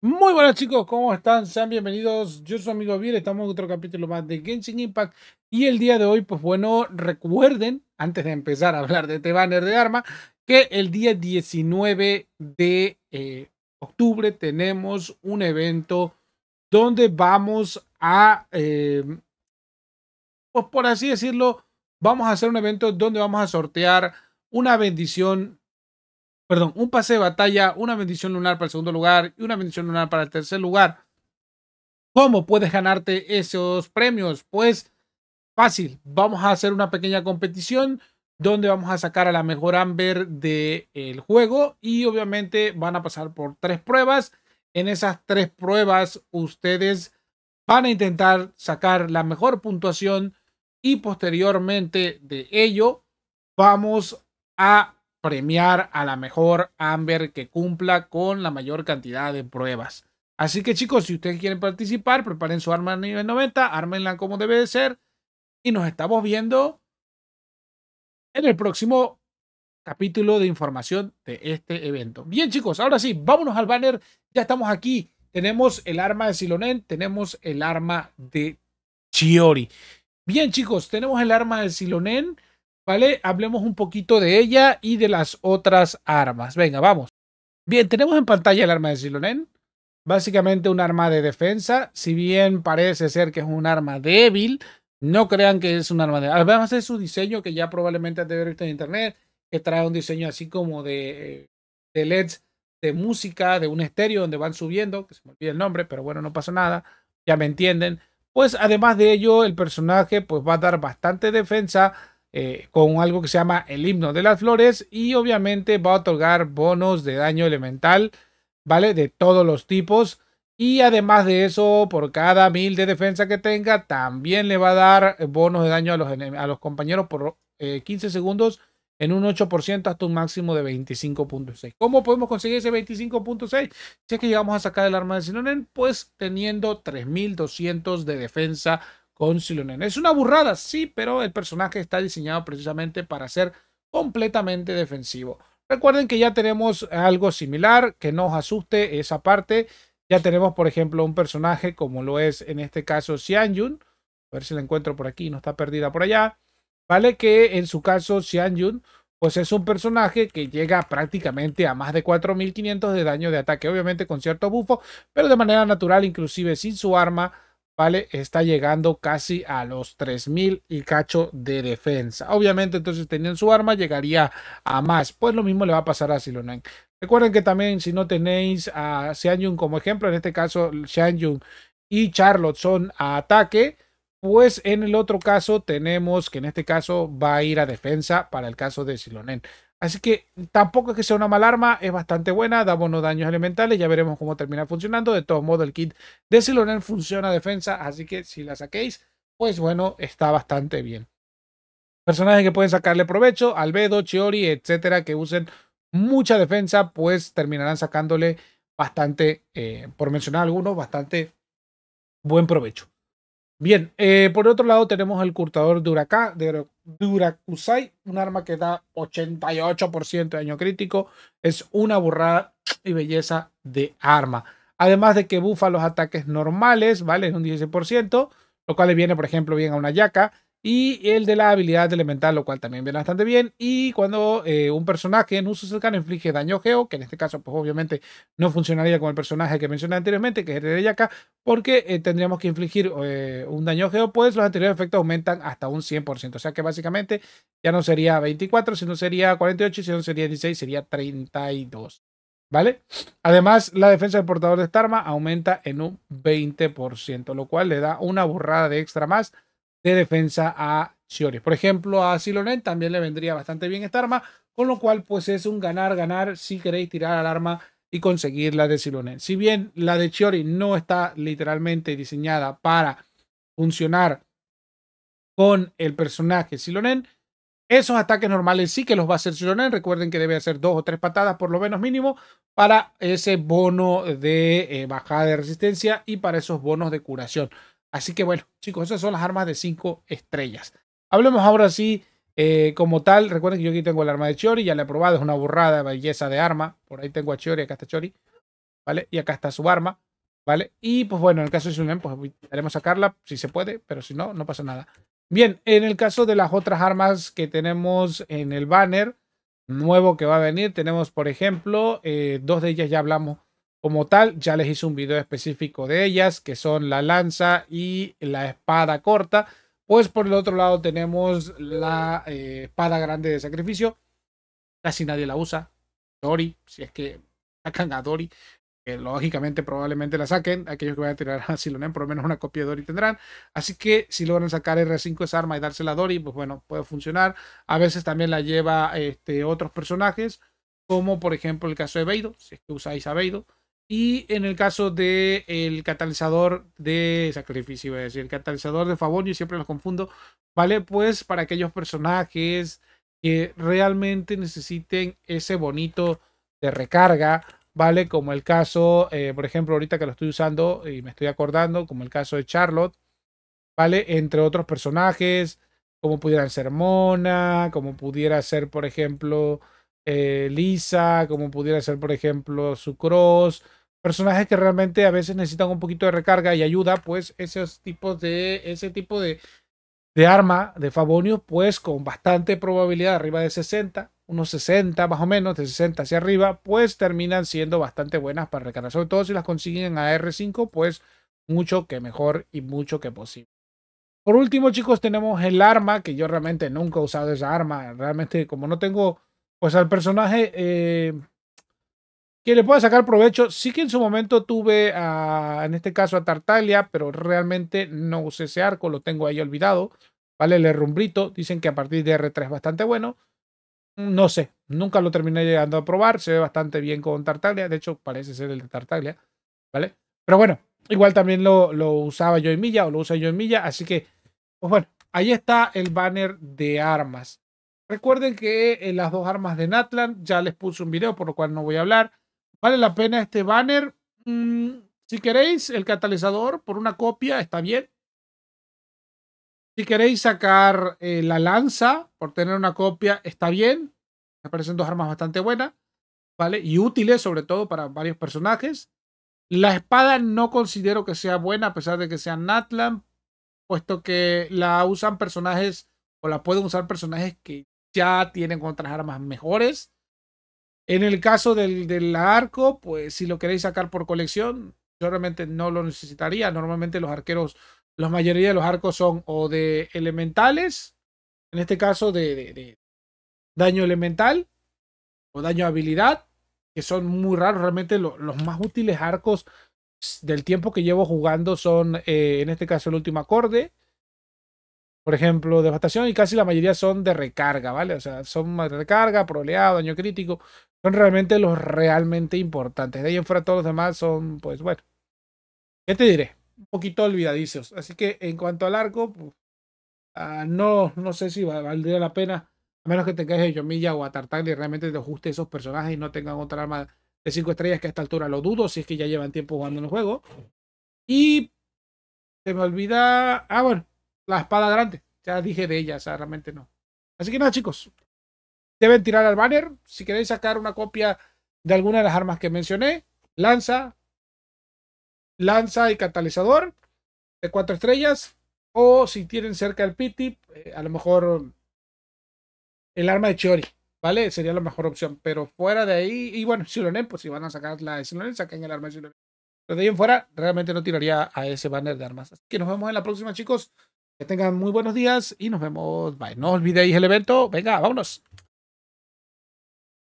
Muy buenas chicos, ¿cómo están? Sean bienvenidos, yo soy amigo Biel, estamos en otro capítulo más de Genshin Impact y el día de hoy, pues bueno, recuerden, antes de empezar a hablar de este banner de arma, que el día 19 de eh, octubre tenemos un evento donde vamos a, eh, pues por así decirlo, vamos a hacer un evento donde vamos a sortear una bendición perdón, un pase de batalla, una bendición lunar para el segundo lugar y una bendición lunar para el tercer lugar. ¿Cómo puedes ganarte esos premios? Pues fácil, vamos a hacer una pequeña competición donde vamos a sacar a la mejor Amber del juego y obviamente van a pasar por tres pruebas. En esas tres pruebas ustedes van a intentar sacar la mejor puntuación y posteriormente de ello vamos a premiar a la mejor Amber que cumpla con la mayor cantidad de pruebas. Así que chicos, si ustedes quieren participar, preparen su arma nivel 90, ármenla como debe de ser. Y nos estamos viendo en el próximo capítulo de información de este evento. Bien chicos, ahora sí, vámonos al banner. Ya estamos aquí. Tenemos el arma de Silonen, tenemos el arma de Chiori. Bien chicos, tenemos el arma de Silonen. ¿Vale? Hablemos un poquito de ella y de las otras armas. Venga, vamos. Bien, tenemos en pantalla el arma de Silonen. Básicamente un arma de defensa. Si bien parece ser que es un arma débil, no crean que es un arma de... Además es su diseño que ya probablemente has de visto en internet, que trae un diseño así como de, eh, de LEDs de música, de un estéreo donde van subiendo, que se me olvida el nombre, pero bueno, no pasa nada, ya me entienden. Pues además de ello, el personaje pues va a dar bastante defensa, eh, con algo que se llama el himno de las flores y obviamente va a otorgar bonos de daño elemental, ¿vale? De todos los tipos. Y además de eso, por cada mil de defensa que tenga, también le va a dar bonos de daño a los, a los compañeros por 15 eh, segundos en un 8% hasta un máximo de 25.6. ¿Cómo podemos conseguir ese 25.6? Si es que llegamos a sacar el arma de Sinonen, pues teniendo 3200 de defensa con Es una burrada, sí, pero el personaje está diseñado precisamente para ser completamente defensivo. Recuerden que ya tenemos algo similar que nos asuste esa parte. Ya tenemos, por ejemplo, un personaje como lo es en este caso Xianyun. A ver si la encuentro por aquí, no está perdida por allá. Vale, que en su caso Xianyun, pues es un personaje que llega prácticamente a más de 4500 de daño de ataque. Obviamente con cierto bufo, pero de manera natural, inclusive sin su arma ¿vale? Está llegando casi a los 3000 y cacho de defensa. Obviamente, entonces tenían su arma, llegaría a más. Pues lo mismo le va a pasar a Silonen. Recuerden que también, si no tenéis a Xianyun como ejemplo, en este caso, Xianyun y Charlotte son a ataque. Pues en el otro caso tenemos que en este caso va a ir a defensa para el caso de Silonen. Así que tampoco es que sea una mala arma, es bastante buena, da buenos daños elementales, ya veremos cómo termina funcionando. De todos modos, el kit de Silonel funciona defensa, así que si la saquéis, pues bueno, está bastante bien. Personajes que pueden sacarle provecho, Albedo, Chiori, etcétera, que usen mucha defensa, pues terminarán sacándole bastante, eh, por mencionar algunos, bastante buen provecho. Bien, eh, por otro lado tenemos el curtador Duraka, de Durakusai, un arma que da 88% de daño crítico. Es una burrada y belleza de arma. Además de que bufa los ataques normales, ¿vale? Es un 16%, lo cual le viene, por ejemplo, bien a una Yaka. Y el de la habilidad elemental, lo cual también viene bastante bien. Y cuando eh, un personaje en uso cercano inflige daño geo, que en este caso, pues obviamente no funcionaría con el personaje que mencioné anteriormente, que es el de Yaka, porque eh, tendríamos que infligir eh, un daño geo, pues los anteriores efectos aumentan hasta un 100%. O sea que básicamente ya no sería 24, sino sería 48, si no sería 16, sería 32. ¿Vale? Además, la defensa del portador de esta arma aumenta en un 20%, lo cual le da una burrada de extra más de defensa a Chiori. Por ejemplo, a Silonen también le vendría bastante bien esta arma, con lo cual pues es un ganar-ganar si queréis tirar al arma y conseguir la de Silonen. Si bien la de Shiori no está literalmente diseñada para funcionar con el personaje Silonen, esos ataques normales sí que los va a hacer Silonen. Recuerden que debe hacer dos o tres patadas por lo menos mínimo para ese bono de eh, bajada de resistencia y para esos bonos de curación. Así que bueno, chicos, esas son las armas de 5 estrellas. Hablemos ahora sí, eh, como tal, recuerden que yo aquí tengo el arma de Chori, ya la he probado, es una burrada, belleza de arma. Por ahí tengo a Chori, acá está Chori, ¿vale? Y acá está su arma, ¿vale? Y pues bueno, en el caso de Sunen, pues haremos sacarla si se puede, pero si no, no pasa nada. Bien, en el caso de las otras armas que tenemos en el banner nuevo que va a venir, tenemos por ejemplo, eh, dos de ellas ya hablamos como tal. Ya les hice un video específico de ellas, que son la lanza y la espada corta. Pues por el otro lado tenemos la eh, espada grande de sacrificio. Casi nadie la usa. Dory, si es que sacan a Dori, que lógicamente probablemente la saquen. Aquellos que vayan a tirar a Silonen, por lo menos una copia de Dori tendrán. Así que si logran sacar R5 esa arma y dársela a Dori, pues bueno, puede funcionar. A veces también la lleva este, otros personajes, como por ejemplo el caso de Beido, si es que usáis a Beido y en el caso del el catalizador de sacrificio, es decir, el catalizador de yo siempre los confundo, vale pues para aquellos personajes que realmente necesiten ese bonito de recarga, vale como el caso, eh, por ejemplo, ahorita que lo estoy usando y me estoy acordando, como el caso de Charlotte, vale entre otros personajes, como pudieran ser Mona, como pudiera ser, por ejemplo, eh, Lisa, como pudiera ser, por ejemplo, su Cross personajes que realmente a veces necesitan un poquito de recarga y ayuda, pues esos tipos de, ese tipo de, de arma de Fabonius, pues con bastante probabilidad, arriba de 60, unos 60 más o menos, de 60 hacia arriba, pues terminan siendo bastante buenas para recargar. Sobre todo si las consiguen a R5, pues mucho que mejor y mucho que posible. Por último, chicos, tenemos el arma, que yo realmente nunca he usado esa arma. Realmente, como no tengo, pues al personaje, eh, que le pueda sacar provecho. Sí que en su momento tuve, a, en este caso, a Tartaglia, pero realmente no usé ese arco, lo tengo ahí olvidado. ¿Vale? El rumbrito, dicen que a partir de R3 es bastante bueno. No sé, nunca lo terminé llegando a probar, se ve bastante bien con Tartaglia, de hecho parece ser el de Tartaglia, ¿vale? Pero bueno, igual también lo, lo usaba yo en Milla o lo usa yo en Milla, así que, pues bueno, ahí está el banner de armas. Recuerden que en eh, las dos armas de Natlan ya les puse un video, por lo cual no voy a hablar. ¿Vale la pena este banner? Mm, si queréis el catalizador por una copia, está bien. Si queréis sacar eh, la lanza por tener una copia, está bien. Me parecen dos armas bastante buenas, ¿vale? Y útiles, sobre todo para varios personajes. La espada no considero que sea buena, a pesar de que sea Natlan, puesto que la usan personajes o la pueden usar personajes que ya tienen otras armas mejores. En el caso del, del arco, pues si lo queréis sacar por colección, yo realmente no lo necesitaría. Normalmente los arqueros, la mayoría de los arcos son o de elementales, en este caso de, daño elemental o daño habilidad, que son muy raros. Realmente los más útiles arcos del tiempo que llevo jugando son, eh, en este caso, el último acorde por ejemplo, devastación, y casi la mayoría son de recarga, ¿vale? O sea, son más de recarga, proleado, daño crítico. Son realmente los realmente importantes. De ahí en fuera todos los demás son, pues bueno. ¿Qué te diré? Un poquito olvidadicios. Así que en cuanto al arco, ah, no, no sé si valdría la pena. A menos que tengáis a Yomilla o a Tartaglia y realmente te ajuste esos personajes y no tengan otra arma de 5 estrellas que a esta altura lo dudo, si es que ya llevan tiempo jugando en el juego. Y se me olvida. Ah, bueno, la espada delante Ya dije de ella, realmente no. Así que nada, chicos. Deben tirar al banner. Si queréis sacar una copia de alguna de las armas que mencioné, lanza, lanza y catalizador de cuatro estrellas. O si tienen cerca el PT. Eh, a lo mejor el arma de Chiori, ¿vale? Sería la mejor opción. Pero fuera de ahí, y bueno, Si Silonen, pues si van a sacar la de Silonen, saquen el arma de Silonen. Pero de ahí en fuera, realmente no tiraría a ese banner de armas. Así que nos vemos en la próxima, chicos. Que tengan muy buenos días y nos vemos. Bye. No olvidéis el evento. Venga, vámonos.